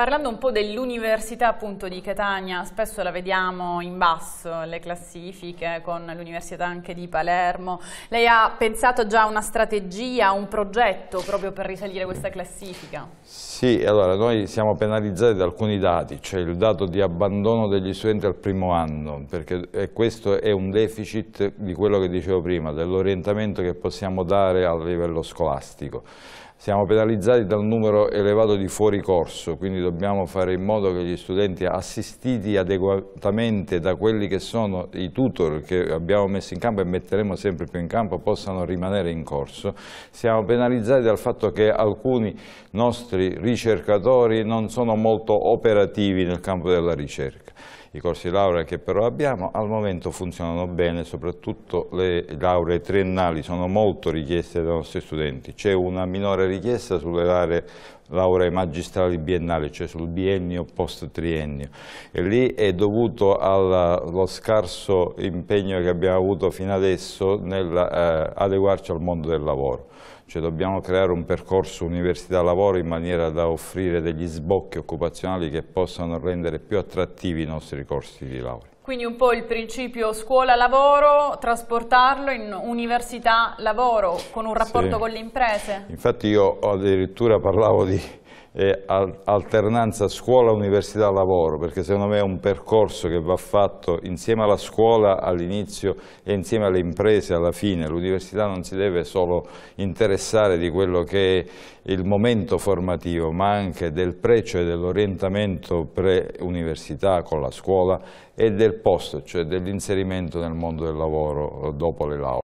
Parlando un po' dell'università appunto di Catania, spesso la vediamo in basso le classifiche con l'università anche di Palermo. Lei ha pensato già a una strategia, a un progetto proprio per risalire questa classifica? Sì, allora noi siamo penalizzati da alcuni dati, cioè il dato di abbandono degli studenti al primo anno, perché eh, questo è un deficit di quello che dicevo prima, dell'orientamento che possiamo dare a livello scolastico siamo penalizzati dal numero elevato di fuori corso, quindi dobbiamo fare in modo che gli studenti assistiti adeguatamente da quelli che sono i tutor che abbiamo messo in campo e metteremo sempre più in campo possano rimanere in corso. Siamo penalizzati dal fatto che alcuni nostri ricercatori non sono molto operativi nel campo della ricerca i corsi di laurea che però abbiamo al momento funzionano bene, soprattutto le lauree triennali sono molto richieste dai nostri studenti, c'è una minore richiesta sulle aree lauree magistrali biennali, cioè sul biennio post-triennio. E lì è dovuto allo scarso impegno che abbiamo avuto fino adesso nell'adeguarci eh, al mondo del lavoro. Cioè dobbiamo creare un percorso università-lavoro in maniera da offrire degli sbocchi occupazionali che possano rendere più attrattivi i nostri corsi di laurea. Quindi un po' il principio scuola-lavoro, trasportarlo in università-lavoro, con un rapporto sì. con le imprese. Infatti io addirittura parlavo di eh, alternanza scuola-università-lavoro, perché secondo me è un percorso che va fatto insieme alla scuola all'inizio e insieme alle imprese alla fine. L'università non si deve solo interessare di quello che è il momento formativo, ma anche del pre, cioè dell'orientamento pre-università con la scuola e del post, cioè dell'inserimento nel mondo del lavoro eh, dopo le lauree.